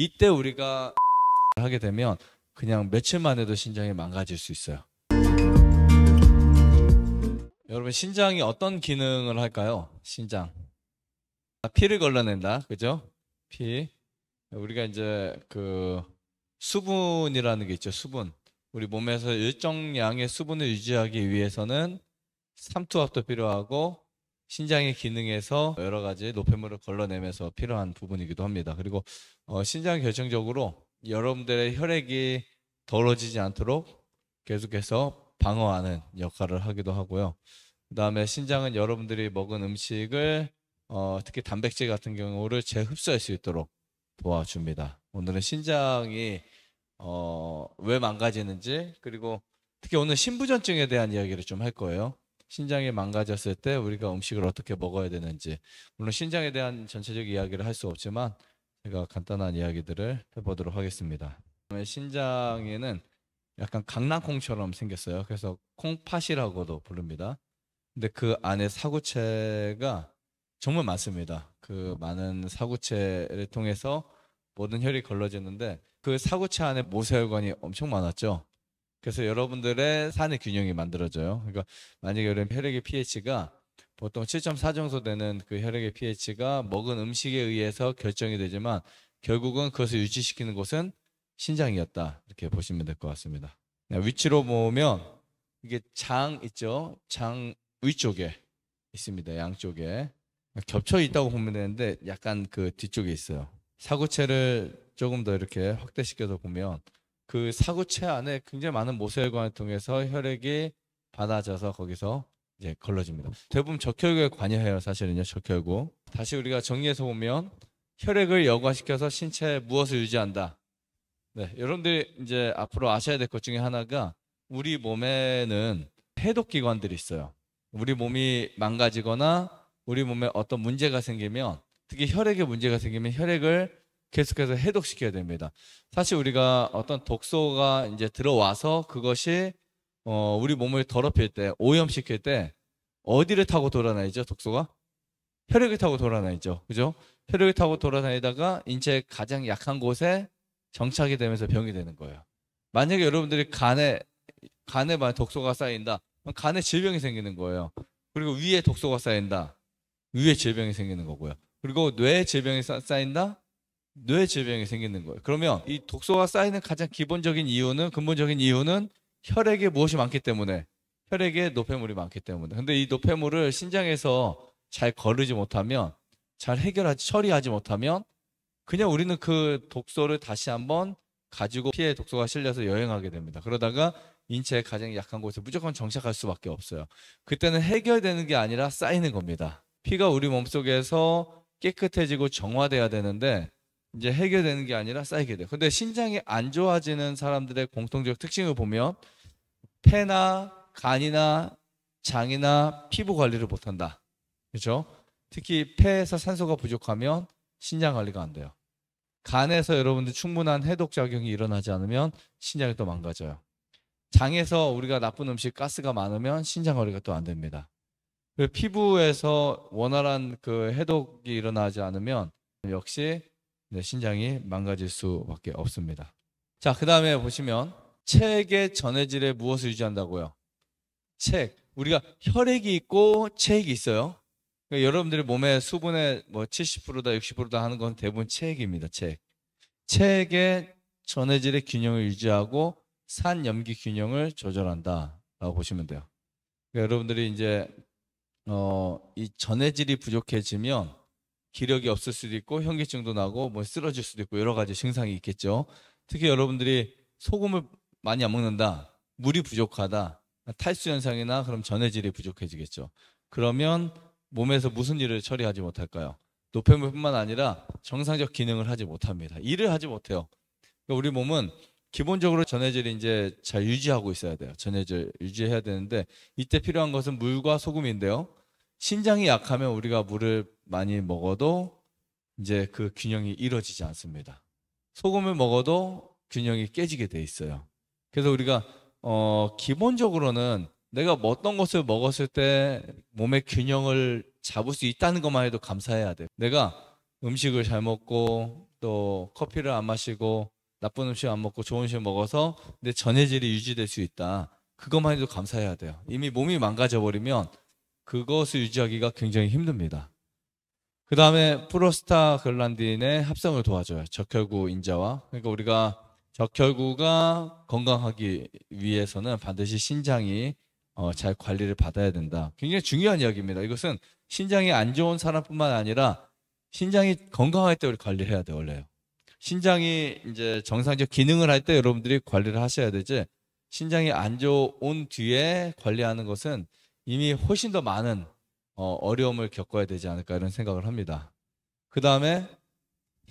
이때 우리가 하게 되면 그냥 며칠만 해도 신장이 망가질 수 있어요. 여러분 신장이 어떤 기능을 할까요? 신장 아, 피를 걸러낸다, 그죠? 피 우리가 이제 그 수분이라는 게 있죠. 수분 우리 몸에서 일정량의 수분을 유지하기 위해서는 삼투압도 필요하고 신장의 기능에서 여러 가지 노폐물을 걸러내면서 필요한 부분이기도 합니다. 그리고 어, 신장 결정적으로 여러분들의 혈액이 더러지지 않도록 계속해서 방어하는 역할을 하기도 하고요. 그 다음에 신장은 여러분들이 먹은 음식을 어, 특히 단백질 같은 경우를 재흡수할 수 있도록 도와줍니다. 오늘은 신장이 어, 왜 망가지는지 그리고 특히 오늘 신부전증에 대한 이야기를 좀 할 거예요. 신장이 망가졌을 때 우리가 음식을 어떻게 먹어야 되는지 물론 신장에 대한 전체적 이야기를 할 수 없지만 제가 간단한 이야기들을 해보도록 하겠습니다. 신장에는 약간 강낭콩처럼 생겼어요. 그래서 콩팥이라고도 부릅니다. 근데 그 안에 사구체가 정말 많습니다. 그 많은 사구체를 통해서 모든 혈이 걸러지는데 그 사구체 안에 모세혈관이 엄청 많았죠. 그래서 여러분들의 산의 균형이 만들어져요. 그러니까 만약에 여러분 혈액의 pH가 보통 7.4 정도 되는 그 혈액의 pH가 먹은 음식에 의해서 결정이 되지만 결국은 그것을 유지시키는 곳은 신장이었다. 이렇게 보시면 될 것 같습니다. 위치로 보면 이게 장 있죠? 장 위쪽에 있습니다. 양쪽에. 겹쳐 있다고 보면 되는데 약간 그 뒤쪽에 있어요. 사구체를 조금 더 이렇게 확대시켜서 보면 그 사구체 안에 굉장히 많은 모세혈관을 통해서 혈액이 받아져서 거기서 이제 걸러집니다. 대부분 적혈구에 관여해요, 사실은요, 적혈구. 다시 우리가 정리해서 보면 혈액을 여과시켜서 신체에 무엇을 유지한다. 네, 여러분들이 이제 앞으로 아셔야 될 것 중에 하나가 우리 몸에는 해독 기관들이 있어요. 우리 몸이 망가지거나 우리 몸에 어떤 문제가 생기면 특히 혈액에 문제가 생기면 혈액을 계속해서 해독시켜야 됩니다. 사실 우리가 어떤 독소가 이제 들어와서 그것이 어, 우리 몸을 더럽힐 때, 오염시킬 때 어디를 타고 돌아다니죠? 독소가 혈액을 타고 돌아다니죠. 그죠? 혈액을 타고 돌아다니다가 인체의 가장 약한 곳에 정착이 되면서 병이 되는 거예요. 만약에 여러분들이 간에 간에 만 독소가 쌓인다. 간에 질병이 생기는 거예요. 그리고 위에 독소가 쌓인다. 위에 질병이 생기는 거고요. 그리고 뇌에 질병이 쌓인다. 뇌 질병이 생기는 거예요. 그러면 이 독소가 쌓이는 가장 기본적인 이유는 근본적인 이유는 혈액에 무엇이 많기 때문에 혈액에 노폐물이 많기 때문에. 근데 이 노폐물을 신장에서 잘 거르지 못하면 잘 해결하지 처리하지 못하면 그냥 우리는 그 독소를 다시 한번 가지고 피에 독소가 실려서 여행하게 됩니다. 그러다가 인체에 가장 약한 곳에 무조건 정착할 수밖에 없어요. 그때는 해결되는 게 아니라 쌓이는 겁니다. 피가 우리 몸속에서 깨끗해지고 정화돼야 되는데 이제 해결되는 게 아니라 쌓이게 돼요. 근데 신장이 안 좋아지는 사람들의 공통적 특징을 보면 폐나 간이나 장이나 피부 관리를 못한다. 그렇죠? 특히 폐에서 산소가 부족하면 신장 관리가 안 돼요. 간에서 여러분들 충분한 해독 작용이 일어나지 않으면 신장이 또 망가져요. 장에서 우리가 나쁜 음식 가스가 많으면 신장 관리가 또 안 됩니다. 피부에서 원활한 그 해독이 일어나지 않으면 역시 신장이 망가질 수밖에 없습니다. 자, 그 다음에 보시면 체액의 전해질에 무엇을 유지한다고요? 체액. 우리가 혈액이 있고 체액이 있어요. 그러니까 여러분들이 몸에 수분의 뭐 70%다 60%다 하는 건 대부분 체액입니다. 체액. 체액의 전해질의 균형을 유지하고 산 염기 균형을 조절한다라고 보시면 돼요. 그러니까 여러분들이 이제 어, 이 전해질이 부족해지면 기력이 없을 수도 있고 현기증도 나고 뭐 쓰러질 수도 있고 여러 가지 증상이 있겠죠. 특히 여러분들이 소금을 많이 안 먹는다, 물이 부족하다, 탈수 현상이나 그럼 전해질이 부족해지겠죠. 그러면 몸에서 무슨 일을 처리하지 못할까요? 노폐물뿐만 아니라 정상적 기능을 하지 못합니다. 일을 하지 못해요. 그러니까 우리 몸은 기본적으로 전해질이 이제 잘 유지하고 있어야 돼요. 전해질 유지해야 되는데 이때 필요한 것은 물과 소금인데요. 신장이 약하면 우리가 물을 많이 먹어도 이제 그 균형이 이루어지지 않습니다. 소금을 먹어도 균형이 깨지게 돼 있어요. 그래서 우리가 어 기본적으로는 내가 뭐 어떤 것을 먹었을 때 몸의 균형을 잡을 수 있다는 것만 해도 감사해야 돼. 내가 음식을 잘 먹고 또 커피를 안 마시고 나쁜 음식 안 먹고 좋은 음식 먹어서 내 전해질이 유지될 수 있다. 그것만 해도 감사해야 돼요. 이미 몸이 망가져 버리면 그것을 유지하기가 굉장히 힘듭니다. 그 다음에 프로스타 글란딘의 합성을 도와줘요. 적혈구 인자와. 그러니까 우리가 적혈구가 건강하기 위해서는 반드시 신장이 어, 잘 관리를 받아야 된다. 굉장히 중요한 이야기입니다. 이것은 신장이 안 좋은 사람뿐만 아니라 신장이 건강할 때 우리 관리해야 돼 원래요. 신장이 이제 정상적 기능을 할 때 여러분들이 관리를 하셔야 되지. 신장이 안 좋은 뒤에 관리하는 것은 이미 훨씬 더 많은 어, 어려움을 어 겪어야 되지 않을까 이런 생각을 합니다. 그 다음에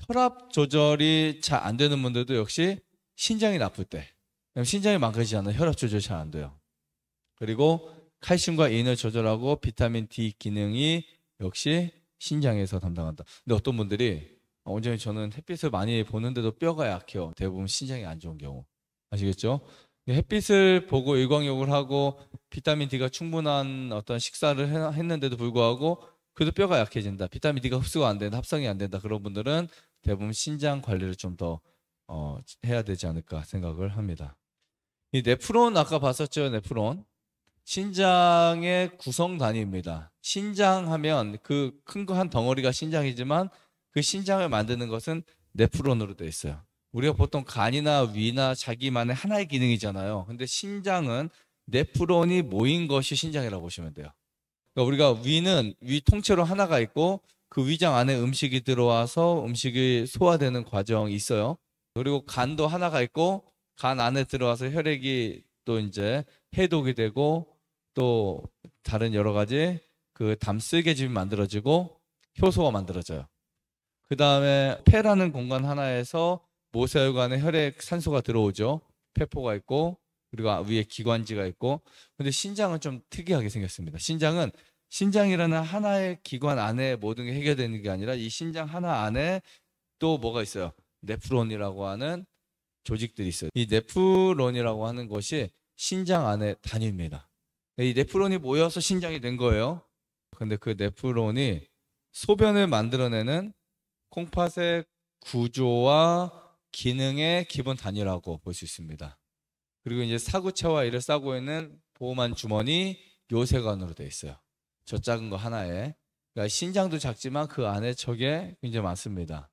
혈압 조절이 잘 안 되는 분들도 역시 신장이 나쁠 때 신장이 망가지잖아요. 혈압 조절 잘안 돼요. 그리고 칼슘과 인을 조절하고 비타민 D 기능이 역시 신장에서 담당한다. 근데 어떤 분들이 온전히 어, 저는 햇빛을 많이 보는데도 뼈가 약해요. 대부분 신장이 안 좋은 경우. 아시겠죠? 네, 햇빛을 보고 일광욕을 하고 비타민 D가 충분한 어떤 식사를 했는데도 불구하고 그래도 뼈가 약해진다. 비타민 D가 흡수가 안 된다. 합성이 안 된다. 그런 분들은 대부분 신장 관리를 좀더 어, 해야 되지 않을까 생각을 합니다. 이 네프론 아까 봤었죠. 네프론. 신장의 구성 단위입니다. 신장 하면 그 큰 거 한 덩어리가 신장이지만 그 신장을 만드는 것은 네프론으로 되어 있어요. 우리가 보통 간이나 위나 자기만의 하나의 기능이잖아요. 근데 신장은 네프론이 모인 것이 신장이라고 보시면 돼요. 그러니까 우리가 위는 위 통째로 하나가 있고 그 위장 안에 음식이 들어와서 음식이 소화되는 과정이 있어요. 그리고 간도 하나가 있고 간 안에 들어와서 혈액이 또 이제 해독이 되고 또 다른 여러 가지 그담쓰개집이 만들어지고 효소가 만들어져요. 그 다음에 폐라는 공간 하나에서 모세혈관에 혈액 산소가 들어오죠. 폐포가 있고 그리고 위에 기관지가 있고 근데 신장은 좀 특이하게 생겼습니다. 신장은 신장이라는 하나의 기관 안에 모든 게 해결되는 게 아니라 이 신장 하나 안에 또 뭐가 있어요? 네프론이라고 하는 조직들이 있어요. 이 네프론이라고 하는 것이 신장 안에 다닙니다이 네프론이 모여서 신장이 된 거예요. 근데 그 네프론이 소변을 만들어내는 콩팥의 구조와 기능의 기본 단위라고 볼 수 있습니다. 그리고 이제 사구체와 이를 싸고 있는 보호만 주머니 요세관으로 되어 있어요. 저 작은 거 하나에. 그러니까 신장도 작지만 그 안에 척에 굉장히 많습니다.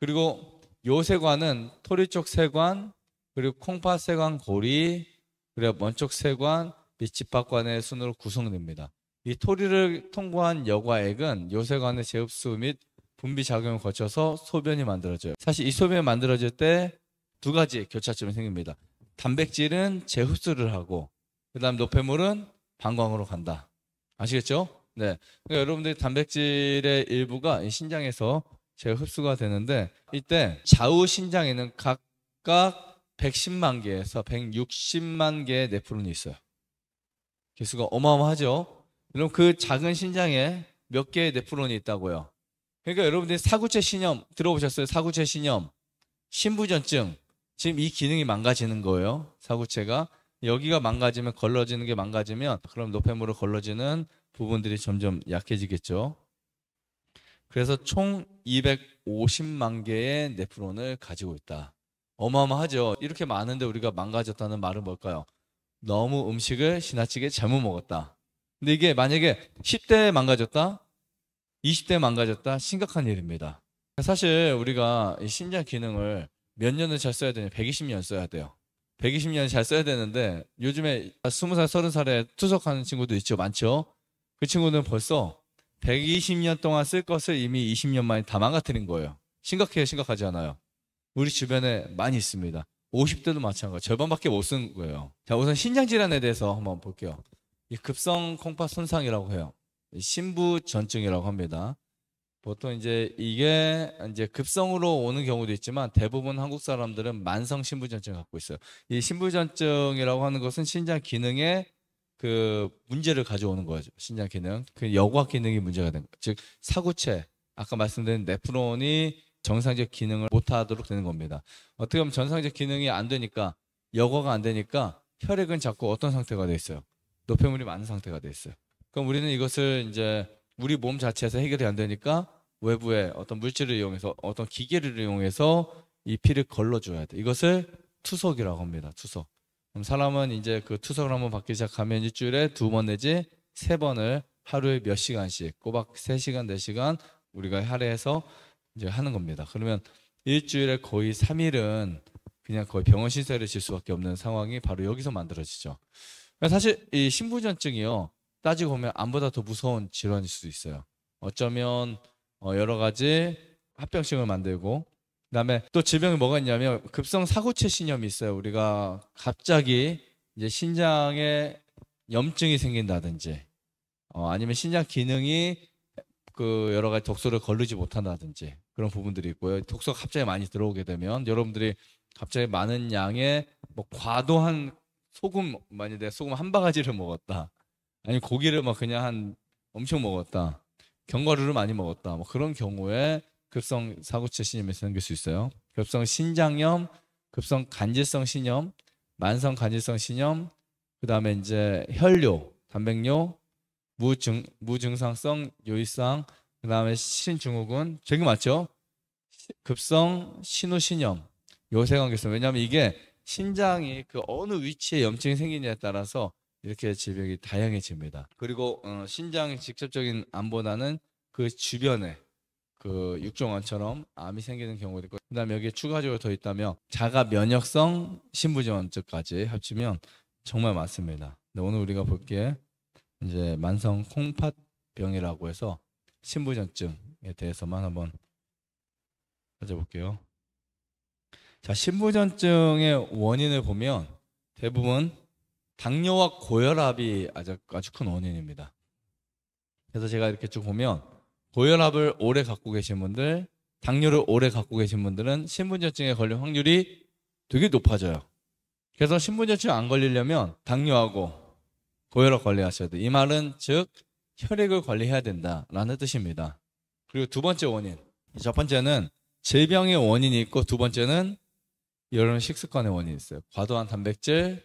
그리고 요세관은 토리 쪽 세관, 그리고 콩팥 세관 고리, 그리고 먼쪽 세관, 밑집합관의 순으로 구성됩니다. 이 토리를 통과한 여과액은 요세관의 재흡수 및 분비 작용을 거쳐서 소변이 만들어져요. 사실 이 소변이 만들어질 때 두 가지 교차점이 생깁니다. 단백질은 재흡수를 하고 그다음 노폐물은 방광으로 간다. 아시겠죠? 네. 그러니까 여러분들이 단백질의 일부가 신장에서 재흡수가 되는데 이때 좌우 신장에는 각각 110만 개에서 160만 개의 네프론이 있어요. 개수가 어마어마하죠. 그럼 그 작은 신장에 몇 개의 네프론이 있다고요? 그러니까 여러분들이 사구체 신념 들어보셨어요? 사구체 신념, 신부전증. 지금 이 기능이 망가지는 거예요. 사구체가 여기가 망가지면 걸러지는 게 망가지면 그럼 노폐물로 걸러지는 부분들이 점점 약해지겠죠. 그래서 총 250만 개의 네프론을 가지고 있다. 어마어마하죠. 이렇게 많은데 우리가 망가졌다는 말은 뭘까요? 너무 음식을 지나치게 잘못 먹었다. 근데 이게 만약에 10대에 망가졌다? 20대 망가졌다 심각한 일입니다. 사실 우리가 이 심장 기능을 몇 년을 잘 써야 되냐 120년 써야 돼요. 120년 잘 써야 되는데 요즘에 20살, 30살에 투석하는 친구도 있죠. 많죠. 그 친구는 벌써 120년 동안 쓸 것을 이미 20년 만에 다 망가뜨린 거예요. 심각해요, 심각하지 않아요. 우리 주변에 많이 있습니다. 50대도 마찬가지. 절반밖에 못 쓴 거예요. 자, 우선 신장 질환에 대해서 한번 볼게요. 이 급성 콩팥 손상이라고 해요. 신부 전증이라고 합니다. 보통 이제 이게 이제 급성으로 오는 경우도 있지만 대부분 한국 사람들은 만성 신부전증을 갖고 있어요. 이 신부전증이라고 하는 것은 신장 기능에 그 문제를 가져오는 거죠. 신장 기능, 그 여과 기능이 문제가 된 거. 즉 사구체, 아까 말씀드린 네프론이 정상적 기능을 못하도록 되는 겁니다. 어떻게 보면 정상적 기능이 안 되니까 여과가 안 되니까 혈액은 자꾸 어떤 상태가 돼 있어요. 노폐물이 많은 상태가 돼 있어요. 그럼 우리는 이것을 이제 우리 몸 자체에서 해결이 안 되니까 외부의 어떤 물질을 이용해서 어떤 기계를 이용해서 이 피를 걸러줘야 돼. 이것을 투석이라고 합니다. 투석. 그럼 사람은 이제 그 투석을 한번 받기 시작하면 일주일에 두 번 내지 세 번을 하루에 몇 시간씩 꼬박 세시간네시간 네 우리가 할애해서 이제 하는 겁니다. 그러면 일주일에 거의 삼일은 그냥 거의 병원 신세를 질 수밖에 없는 상황이 바로 여기서 만들어지죠. 사실 이 신부전증이요. 따지고 보면 암보다 더 무서운 질환일 수도 있어요. 어쩌면 어, 여러 가지 합병증을 만들고 그다음에 또 질병이 뭐가 있냐면 급성 사구체 신염이 있어요. 우리가 갑자기 이제 신장에 염증이 생긴다든지 어, 아니면 신장 기능이 그 여러 가지 독소를 걸르지 못한다든지 그런 부분들이 있고요. 독소가 갑자기 많이 들어오게 되면 여러분들이 갑자기 많은 양의 뭐 과도한 소금 만약에 소금 한 바가지를 먹었다 아니 고기를 막 그냥 한 엄청 먹었다. 견과류를 많이 먹었다. 뭐 그런 경우에 급성 사구체 신염이 생길 수 있어요. 급성 신장염, 급성 간질성 신염, 만성 간질성 신염, 그다음에 이제 혈뇨, 단백뇨, 무증 무증상성 요이상, 그다음에 신증후군, 저기 맞죠? 급성 신우신염, 요세관계성. 왜냐하면 이게 신장이 그 어느 위치에 염증이 생기냐에 따라서 이렇게 질병이 다양해집니다. 그리고 어, 신장의 직접적인 암보다는 그 주변에 그 육종암처럼 암이 생기는 경우도 있고 그다음에 여기에 추가적으로 더 있다면 자가 면역성 신부전증까지 합치면 정말 많습니다. 오늘 우리가 볼게 이제 만성 콩팥병이라고 해서 신부전증에 대해서만 한번 찾아볼게요. 자, 신부전증의 원인을 보면 대부분 당뇨와 고혈압이 아주, 아주 큰 원인입니다. 그래서 제가 이렇게 쭉 보면 고혈압을 오래 갖고 계신 분들, 당뇨를 오래 갖고 계신 분들은 신분전증에 걸릴 확률이 되게 높아져요. 그래서 신분전증 안 걸리려면 당뇨하고 고혈압 관리하셔야 돼이 말은 즉 혈액을 관리해야 된다라는 뜻입니다. 그리고 두 번째 원인. 첫 번째는 질병의 원인이 있고 두 번째는 여러 식습관의 원인이 있어요. 과도한 단백질,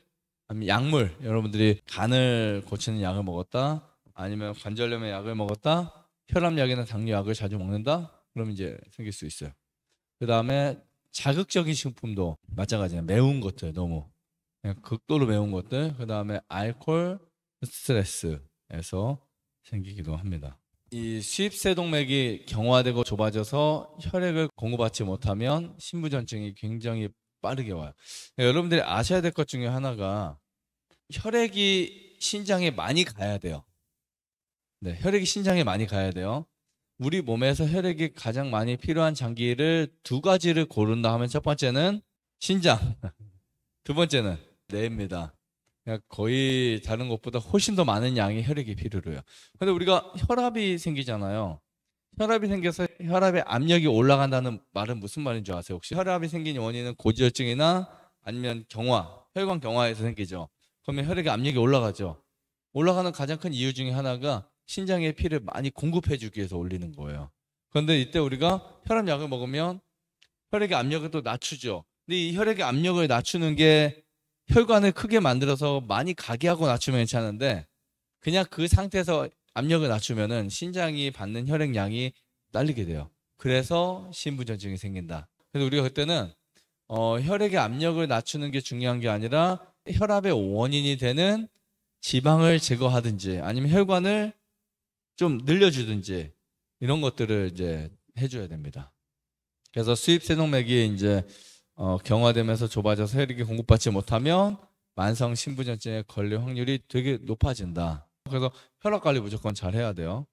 약물 여러분들이 간을 고치는 약을 먹었다 아니면 관절염의 약을 먹었다 혈압약이나 당뇨약을 자주 먹는다 그럼 이제 생길 수 있어요 그 다음에 자극적인 식품도 마찬가지예요 매운 것들 너무 예, 극도로 매운 것들 그 다음에 알코올 스트레스에서 생기기도 합니다 이 수입세동맥이 경화되고 좁아져서 혈액을 공급받지 못하면 심부전증이 굉장히 빠르게 와요. 그러니까 여러분들이 아셔야 될 것 중에 하나가 혈액이 신장에 많이 가야 돼요. 네, 혈액이 신장에 많이 가야 돼요. 우리 몸에서 혈액이 가장 많이 필요한 장기를 두 가지를 고른다 하면 첫 번째는 신장, 두 번째는 뇌입니다. 그러니까 거의 다른 것보다 훨씬 더 많은 양의 혈액이 필요해요. 근데 우리가 혈압이 생기잖아요. 혈압이 생겨서 혈압의 압력이 올라간다는 말은 무슨 말인지 아세요? 혹시 혈압이 생긴 원인은 고지혈증이나 아니면 경화, 혈관 경화에서 생기죠. 그러면 혈액의 압력이 올라가죠. 올라가는 가장 큰 이유 중에 하나가 신장에 피를 많이 공급해 주기 위해서 올리는 거예요. 그런데 이때 우리가 혈압약을 먹으면 혈액의 압력을 또 낮추죠. 근데 이 혈액의 압력을 낮추는 게 혈관을 크게 만들어서 많이 가게 하고 낮추면 괜찮은데 그냥 그 상태에서 압력을 낮추면은 신장이 받는 혈액량이 딸리게 돼요. 그래서 신부전증이 생긴다. 그래서 우리가 그때는 어, 혈액의 압력을 낮추는 게 중요한 게 아니라 혈압의 원인이 되는 지방을 제거하든지 아니면 혈관을 좀 늘려주든지 이런 것들을 이제 해줘야 됩니다. 그래서 수입 세동맥이 이제 어, 경화되면서 좁아져서 혈액이 공급받지 못하면 만성 신부전증에 걸릴 확률이 되게 높아진다. 그래서 혈압 관리 무조건 잘 해야 돼요.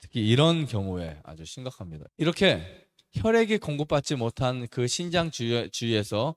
특히 이런 경우에 아주 심각합니다. 이렇게 혈액이 공급받지 못한 그 신장 주위, 주위에서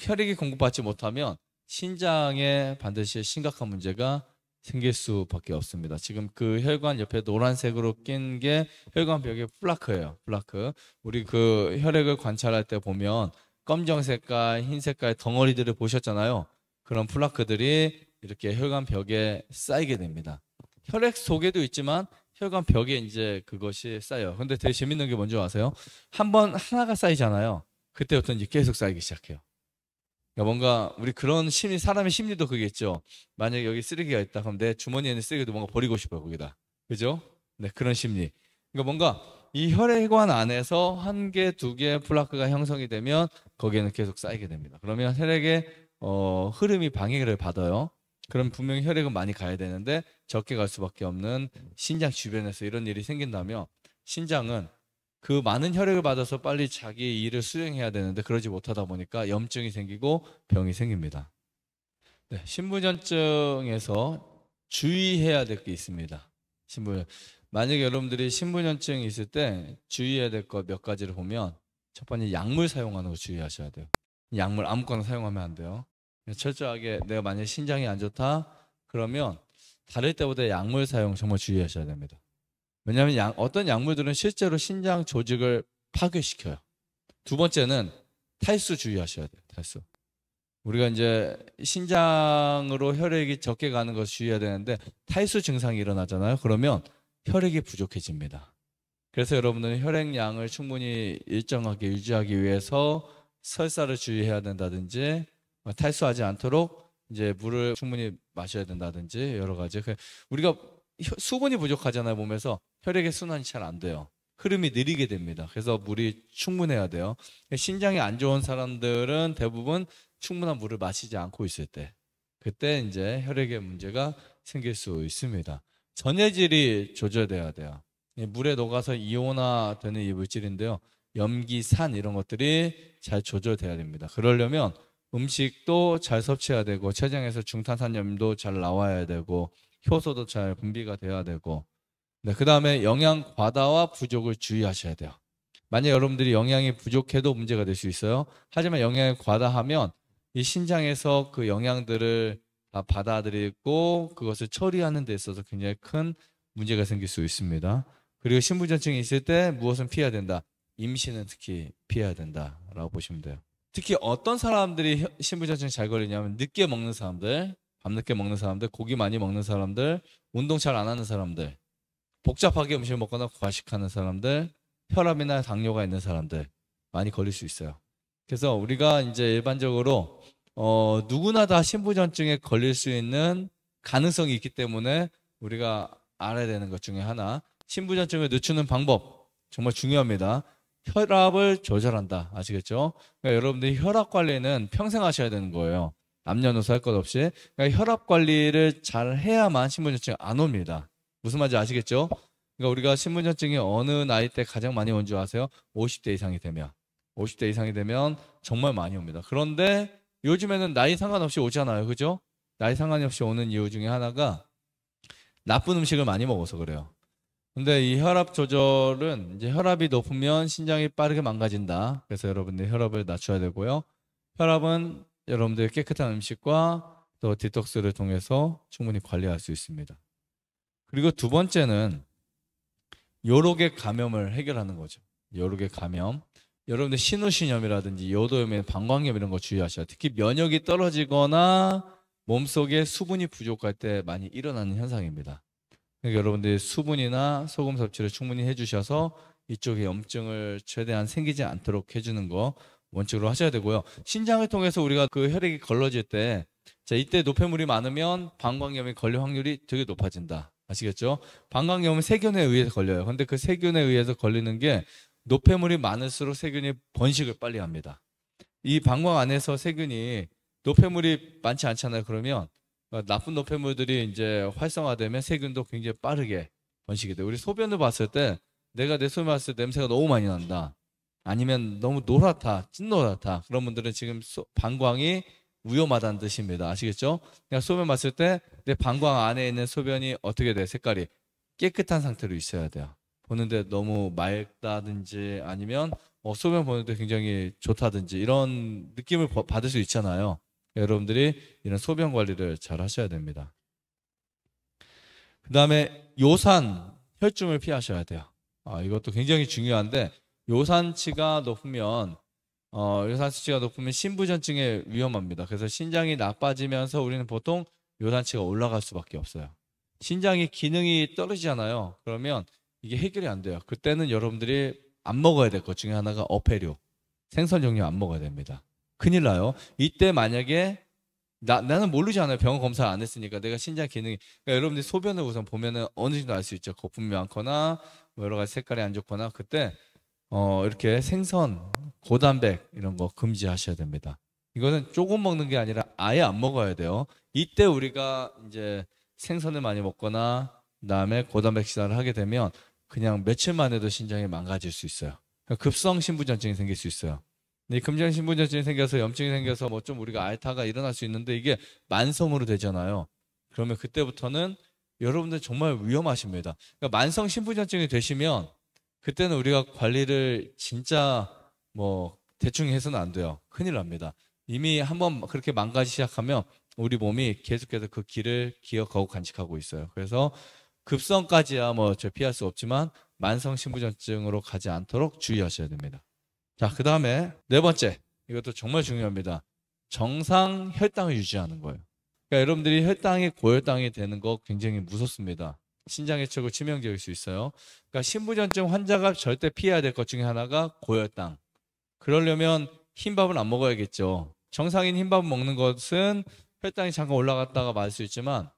혈액이 공급받지 못하면 신장에 반드시 심각한 문제가 생길 수밖에 없습니다. 지금 그 혈관 옆에 노란색으로 낀 게 혈관 벽의 플라크예요. 플라크. 우리 그 혈액을 관찰할 때 보면 검정색과 흰색깔 덩어리들을 보셨잖아요. 그런 플라크들이 이렇게 혈관 벽에 쌓이게 됩니다. 혈액 속에도 있지만 혈관 벽에 이제 그것이 쌓여요. 근데 되게 재밌는 게 뭔지 아세요? 한번 하나가 쌓이잖아요. 그때부터 이제 계속 쌓이기 시작해요. 그러니까 뭔가 우리 그런 심리, 사람의 심리도 그게 있죠. 만약에 여기 쓰레기가 있다, 그럼 내 주머니에 있는 쓰레기도 뭔가 버리고 싶어요, 거기다. 그죠? 네, 그런 심리. 그러니까 뭔가 이 혈액관 안에서 한 개, 두 개의 플라크가 형성이 되면 거기에는 계속 쌓이게 됩니다. 그러면 혈액의 어, 흐름이 방해를 받아요. 그럼 분명히 혈액은 많이 가야 되는데 적게 갈 수밖에 없는 신장 주변에서 이런 일이 생긴다면 신장은 그 많은 혈액을 받아서 빨리 자기 일을 수행해야 되는데 그러지 못하다 보니까 염증이 생기고 병이 생깁니다. 네, 신부전증에서 주의해야 될 게 있습니다. 신부 만약에 여러분들이 신부전증이 있을 때 주의해야 될 것 몇 가지를 보면 첫 번째 약물 사용하는 거 주의하셔야 돼요. 약물 아무거나 사용하면 안 돼요. 철저하게 내가 만약 에 신장이 안 좋다 그러면 다를 때보다 약물 사용 정말 주의하셔야 됩니다. 왜냐하면 양, 어떤 약물들은 실제로 신장 조직을 파괴시켜요. 두 번째는 탈수 주의하셔야 돼요. 탈수. 우리가 이제 신장으로 혈액이 적게 가는 것을 주의해야 되는데 탈수 증상이 일어나잖아요. 그러면 혈액이 부족해집니다. 그래서 여러분은 혈액량을 충분히 일정하게 유지하기 위해서 설사를 주의해야 된다든지 뭐 탈수하지 않도록 이제 물을 충분히 마셔야 된다든지 여러 가지. 그 우리가 수분이 부족하잖아요 몸에서 혈액의 순환이 잘 안 돼요. 흐름이 느리게 됩니다. 그래서 물이 충분해야 돼요. 신장이 안 좋은 사람들은 대부분 충분한 물을 마시지 않고 있을 때 그때 이제 혈액의 문제가 생길 수 있습니다. 전해질이 조절돼야 돼요. 물에 녹아서 이온화 되는 이 물질인데요. 염기산 이런 것들이 잘 조절돼야 됩니다. 그러려면 음식도 잘 섭취해야 되고 췌장에서 중탄산염도 잘 나와야 되고 효소도 잘 분비가 돼야 되고 네, 그 다음에 영양 과다와 부족을 주의하셔야 돼요. 만약 여러분들이 영양이 부족해도 문제가 될 수 있어요. 하지만 영양이 과다하면 이 신장에서 그 영양들을 다 받아들이고 그것을 처리하는 데 있어서 굉장히 큰 문제가 생길 수 있습니다. 그리고 신부전증이 있을 때 무엇은 피해야 된다. 임신은 특히 피해야 된다라고 보시면 돼요. 특히 어떤 사람들이 신부전증 잘 걸리냐면 늦게 먹는 사람들, 밤늦게 먹는 사람들, 고기 많이 먹는 사람들, 운동 잘 안 하는 사람들, 복잡하게 음식을 먹거나 과식하는 사람들, 혈압이나 당뇨가 있는 사람들 많이 걸릴 수 있어요. 그래서 우리가 이제 일반적으로 어, 누구나 다 신부전증에 걸릴 수 있는 가능성이 있기 때문에 우리가 알아야 되는 것 중에 하나 신부전증을 늦추는 방법 정말 중요합니다. 혈압을 조절한다. 아시겠죠? 그러니까 여러분들이 혈압 관리는 평생 하셔야 되는 거예요. 남녀노소 할 것 없이. 그러니까 혈압 관리를 잘 해야만 신분증 안 옵니다. 무슨 말인지 아시겠죠? 그러니까 우리가 신분증이 어느 나이 때 가장 많이 온 줄 아세요? 50대 이상이 되면. 50대 이상이 되면 정말 많이 옵니다. 그런데 요즘에는 나이 상관없이 오잖아요. 그죠? 나이 상관없이 오는 이유 중에 하나가 나쁜 음식을 많이 먹어서 그래요. 근데 이 혈압 조절은 이제 혈압이 높으면 신장이 빠르게 망가진다. 그래서 여러분들 혈압을 낮춰야 되고요. 혈압은 여러분들 깨끗한 음식과 또 디톡스를 통해서 충분히 관리할 수 있습니다. 그리고 두 번째는 요로계 감염을 해결하는 거죠. 요로계 감염. 여러분들 신우신염이라든지 요도염의 방광염 이런 거 주의하셔야 특히 면역이 떨어지거나 몸속에 수분이 부족할 때 많이 일어나는 현상입니다. 그러니까 여러분들이 수분이나 소금 섭취를 충분히 해주셔서 이쪽에 염증을 최대한 생기지 않도록 해주는 거 원칙으로 하셔야 되고요. 신장을 통해서 우리가 그 혈액이 걸러질 때, 자, 이때 노폐물이 많으면 방광염이 걸릴 확률이 되게 높아진다. 아시겠죠? 방광염은 세균에 의해서 걸려요. 근데 그 세균에 의해서 걸리는 게 노폐물이 많을수록 세균이 번식을 빨리 합니다. 이 방광 안에서 세균이 노폐물이 많지 않잖아요. 그러면 어, 나쁜 노폐물들이 이제 활성화되면 세균도 굉장히 빠르게 번식이 돼. 우리 소변을 봤을 때 내가 내 소변 봤을 때 냄새가 너무 많이 난다. 아니면 너무 노랗다, 찐노랗다. 그런 분들은 지금 소, 방광이 위험하다는 뜻입니다. 아시겠죠? 그냥 소변 봤을 때 내 방광 안에 있는 소변이 어떻게 돼? 색깔이 깨끗한 상태로 있어야 돼요. 보는데 너무 맑다든지 아니면 어, 소변 보는데 굉장히 좋다든지 이런 느낌을 받을 수 있잖아요. 여러분들이 이런 소변 관리를 잘 하셔야 됩니다. 그 다음에 요산, 혈증을 피하셔야 돼요. 아, 이것도 굉장히 중요한데 요산치가 높으면 어, 요산치가 높으면 신부전증에 위험합니다. 그래서 신장이 나빠지면서 우리는 보통 요산치가 올라갈 수밖에 없어요. 신장의 기능이 떨어지잖아요. 그러면 이게 해결이 안 돼요. 그때는 여러분들이 안 먹어야 될 것 중에 하나가 어패류, 생선종류안 먹어야 됩니다. 큰일 나요. 이때 만약에 나, 나는 모르지 않아요. 병원 검사 안 했으니까 내가 신장 기능이. 그러니까 여러분들이 소변을 우선 보면은 어느 정도 알 수 있죠. 거품이 많거나 뭐 여러 가지 색깔이 안 좋거나 그때 어, 이렇게 생선, 고단백 이런 거 금지하셔야 됩니다. 이거는 조금 먹는 게 아니라 아예 안 먹어야 돼요. 이때 우리가 이제 생선을 많이 먹거나 그다음에 고단백 식사를 하게 되면 그냥 며칠만 해도 신장이 망가질 수 있어요. 그러니까 급성 신부전증이 생길 수 있어요. 네, 금장 신분자증이 생겨서 염증이 생겨서 뭐 좀 우리가 알타가 일어날 수 있는데 이게 만성으로 되잖아요. 그러면 그때부터는 여러분들 정말 위험하십니다. 그러니까 만성 신분자증이 되시면 그때는 우리가 관리를 진짜 뭐 대충 해서는 안 돼요. 큰일 납니다. 이미 한번 그렇게 망가지 시작하면 우리 몸이 계속해서 그 길을 기억하고 간직하고 있어요. 그래서 급성까지야 뭐 피할 수 없지만 만성 신부전증으로 가지 않도록 주의하셔야 됩니다. 자, 그 다음에 네 번째. 이것도 정말 중요합니다. 정상 혈당을 유지하는 거예요. 그러니까 여러분들이 혈당이 고혈당이 되는 거 굉장히 무섭습니다. 신장의 측으 치명적일 수 있어요. 그러니까 신부전증 환자가 절대 피해야 될 것 중에 하나가 고혈당. 그러려면 흰밥은 안 먹어야겠죠. 정상인 흰밥 먹는 것은 혈당이 잠깐 올라갔다가 말 수 있지만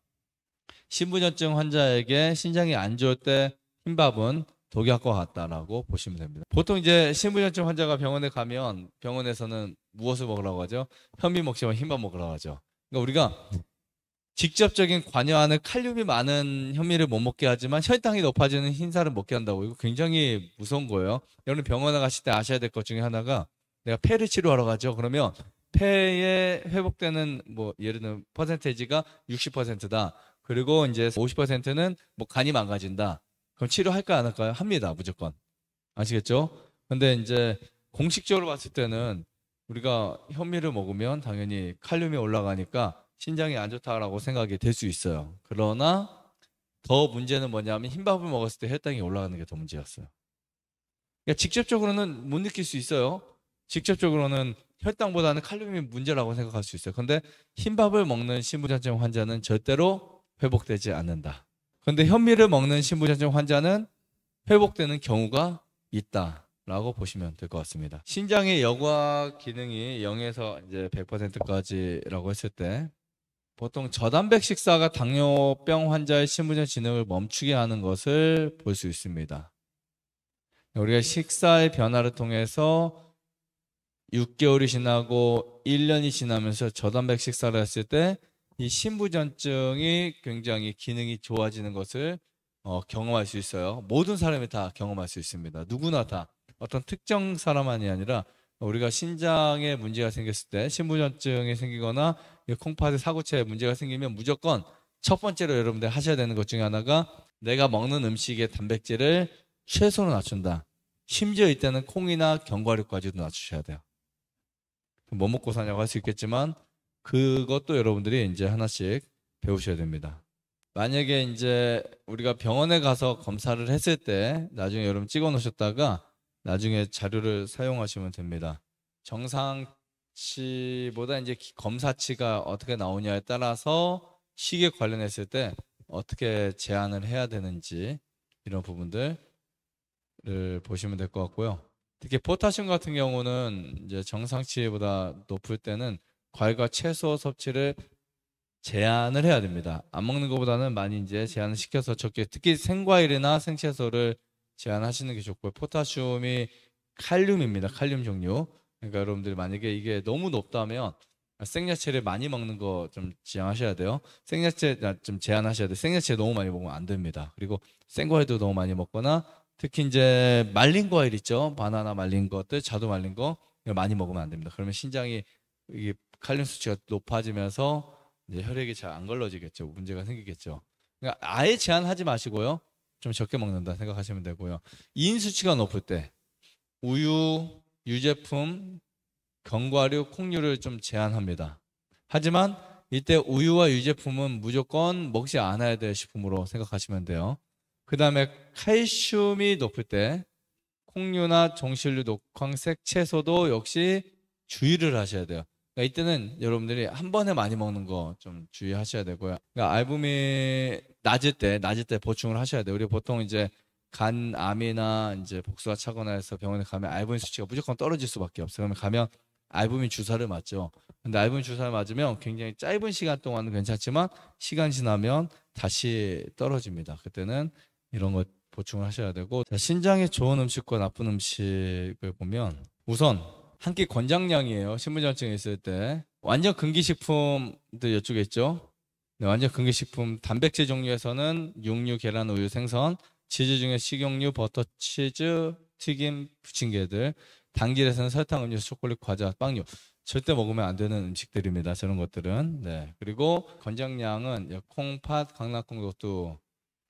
신부전증 환자에게 신장이 안 좋을 때 흰밥은 독약과 같다라고 보시면 됩니다. 보통 이제 신부전증 환자가 병원에 가면 병원에서는 무엇을 먹으라고 하죠? 현미 먹지만 흰밥 먹으라고 하죠. 그러니까 우리가 직접적인 관여하는 칼륨이 많은 현미를 못 먹게 하지만 혈당이 높아지는 흰살을 먹게 한다고 이거 굉장히 무서운 거예요. 여러분 병원에 가실 때 아셔야 될 것 중에 하나가 내가 폐를 치료하러 가죠. 그러면 폐에 회복되는 뭐 예를 들면 퍼센테지가 60%다. 그리고 이제 50%는 뭐 간이 망가진다. 그럼 치료할까 안 할까요? 합니다. 무조건. 아시겠죠? 근데 이제 공식적으로 봤을 때는 우리가 현미를 먹으면 당연히 칼륨이 올라가니까 신장이 안 좋다라고 생각이 될 수 있어요. 그러나 더 문제는 뭐냐면 흰밥을 먹었을 때 혈당이 올라가는 게 더 문제였어요. 그러니까 직접적으로는 못 느낄 수 있어요. 직접적으로는 혈당보다는 칼륨이 문제라고 생각할 수 있어요. 근데 흰밥을 먹는 신부전증 환자는 절대로 회복되지 않는다. 근데 현미를 먹는 신부전증 환자는 회복되는 경우가 있다라고 보시면 될 것 같습니다. 신장의 여과 기능이 0에서 이제 100%까지라고 했을 때 보통 저단백 식사가 당뇨병 환자의 신부전 진행을 멈추게 하는 것을 볼 수 있습니다. 우리가 식사의 변화를 통해서 6개월이 지나고 1년이 지나면서 저단백 식사를 했을 때이 신부전증이 굉장히 기능이 좋아지는 것을 어, 경험할 수 있어요. 모든 사람이 다 경험할 수 있습니다. 누구나 다 어떤 특정 사람만이 아니라 우리가 신장에 문제가 생겼을 때 신부전증이 생기거나 콩팥의 사고체에 문제가 생기면 무조건 첫 번째로 여러분들 하셔야 되는 것 중에 하나가 내가 먹는 음식의 단백질을 최소로 낮춘다. 심지어 이때는 콩이나 견과류까지도 낮추셔야 돼요. 뭐 먹고 사냐고 할 수 있겠지만 그것도 여러분들이 이제 하나씩 배우셔야 됩니다. 만약에 이제 우리가 병원에 가서 검사를 했을 때 나중에 여러분 찍어 놓으셨다가 나중에 자료를 사용하시면 됩니다. 정상치보다 이제 검사치가 어떻게 나오냐에 따라서 시계 관련했을 때 어떻게 제한을 해야 되는지 이런 부분들을 보시면 될 것 같고요. 특히 포타슘 같은 경우는 이제 정상치보다 높을 때는 과일과 채소 섭취를 제한을 해야 됩니다. 안 먹는 것보다는 많이 이제 제한을 시켜서 적게 특히 생과일이나 생채소를 제한하시는 게 좋고요. 포타슘이 칼륨입니다. 칼륨 종류. 그러니까 여러분들이 만약에 이게 너무 높다면 생야채를 많이 먹는 거 좀 지양하셔야 돼요. 생야채 아, 좀 제한하셔야 돼요. 생야채 너무 많이 먹으면 안 됩니다. 그리고 생과일도 너무 많이 먹거나 특히 이제 말린 과일 있죠. 바나나 말린 것들, 자두 말린 거 많이 먹으면 안 됩니다. 그러면 신장이 이게 칼륨 수치가 높아지면서 이제 혈액이 잘 안 걸러지겠죠. 문제가 생기겠죠. 그러니까 아예 제한하지 마시고요. 좀 적게 먹는다 생각하시면 되고요. 인 수치가 높을 때 우유, 유제품, 견과류, 콩류를 좀 제한합니다. 하지만 이때 우유와 유제품은 무조건 먹지 않아야 될 식품으로 생각하시면 돼요. 그 다음에 칼슘이 높을 때 콩류나 정실류, 녹황색, 채소도 역시 주의를 하셔야 돼요. 그러니까 이때는 여러분들이 한 번에 많이 먹는 거 좀 주의하셔야 되고요. 그러니까 알부민 낮을 때 낮을 때 보충을 하셔야 돼요. 우리 보통 이제 간암이나 이제 복수가 차거나 해서 병원에 가면 알부민 수치가 무조건 떨어질 수밖에 없어요. 그러면 가면 알부민 주사를 맞죠. 근데 알부민 주사를 맞으면 굉장히 짧은 시간 동안은 괜찮지만 시간 지나면 다시 떨어집니다. 그때는 이런 것 보충을 하셔야 되고 자, 신장에 좋은 음식과 나쁜 음식을 보면 우선 한끼 권장량이에요. 신분자증 있을 때. 완전 금기식품도 여쭈겠죠? 네, 완전 금기식품 단백질 종류에서는 육류, 계란, 우유, 생선, 치즈 중에 식용유, 버터, 치즈, 튀김, 부침개들, 단질에서는 설탕, 음료수, 초콜릿, 과자, 빵류. 절대 먹으면 안 되는 음식들입니다. 저런 것들은. 네. 그리고 권장량은 콩팥, 강낙콩 도두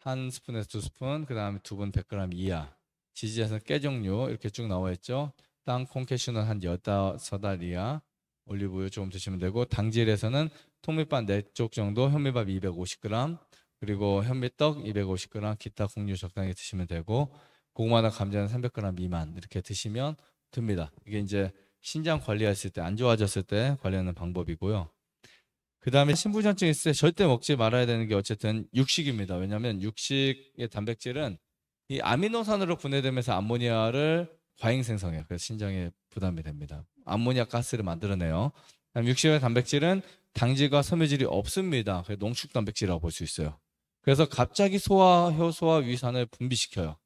한 스푼에서 두 스푼, 그 다음에 두분 100g 이하. 지지에서는 깨종류 이렇게 쭉 나와 있죠. 땅 콩캐슈는 한 15알이야. 올리브유 조금 드시면 되고 당질에서는 통밀밥 4쪽 정도, 현미밥 250g, 그리고 현미떡 250g, 기타 국류 적당히 드시면 되고 고구마나 감자는 300g 미만 이렇게 드시면 됩니다. 이게 이제 신장 관리했을 때 안 좋아졌을 때 관리하는 방법이고요. 그 다음에 신부전증 있을 때 절대 먹지 말아야 되는 게 어쨌든 육식입니다. 왜냐하면 육식의 단백질은 이 아미노산으로 분해되면서 암모니아를 과잉생성해요. 그래서 신장에 부담이 됩니다. 암모니아 가스를 만들어내요. 육식의 단백질은 당질과 섬유질이 없습니다. 그래서 농축 단백질이라고 볼 수 있어요. 그래서 갑자기 소화, 효소와 위산을 분비시켜요.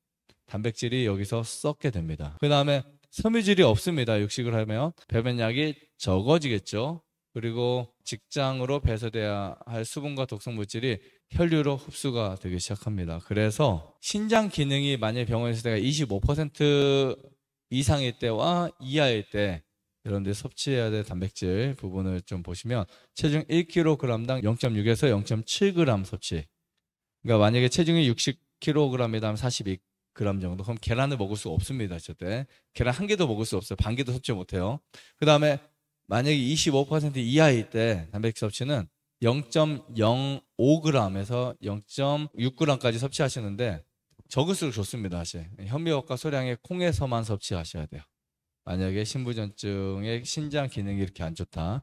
단백질이 여기서 썩게 됩니다. 그 다음에 섬유질이 없습니다. 육식을 하면 배변량이 적어지겠죠. 그리고 직장으로 배설돼야 할 수분과 독성 물질이 혈류로 흡수가 되기 시작합니다. 그래서 신장 기능이 만약 병원에서 내가 25% 이상의 때와 이하의 때여런데 섭취해야 될 단백질 부분을 좀 보시면 체중 1kg당 0.6에서 0.7g 섭취. 그러니까 만약에 체중이 60kg이다 면 42g 정도. 그럼 계란을 먹을 수 없습니다. 저때 계란 한 개도 먹을 수 없어요. 반 개도 섭취 못 해요. 그 다음에 만약에 25% 이하일 때 단백질 섭취는 0.05g에서 0.6g까지 섭취하시는데 적을수록 좋습니다. 사실 현미밥과 소량의 콩에서만 섭취하셔야 돼요. 만약에 신부전증의 신장 기능이 이렇게 안 좋다.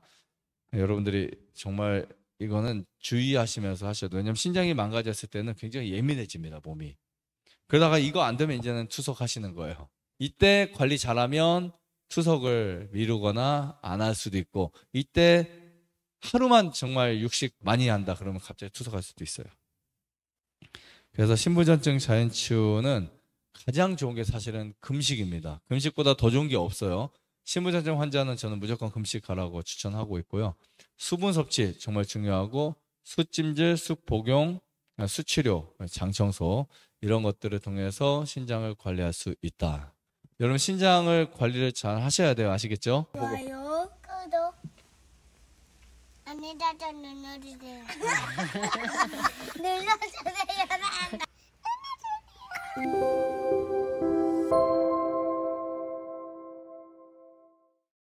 여러분들이 정말 이거는 주의하시면서 하셔도 왜냐면 신장이 망가졌을 때는 굉장히 예민해집니다, 몸이. 그러다가 이거 안 되면 이제는 투석하시는 거예요. 이때 관리 잘하면 투석을 미루거나 안 할 수도 있고, 이때 하루만 정말 육식 많이 한다 그러면 갑자기 투석할 수도 있어요. 그래서 신부전증 자연치유는 가장 좋은 게 사실은 금식입니다. 금식보다 더 좋은 게 없어요. 신부전증 환자는 저는 무조건 금식하라고 추천하고 있고요. 수분 섭취 정말 중요하고 숯찜질숯복용 아, 수치료, 장청소 이런 것들을 통해서 신장을 관리할 수 있다. 여러분 신장을 관리를 잘 하셔야 돼요. 아시겠죠? 좋아요. I need not know what to do. Do not do the other. Do not do the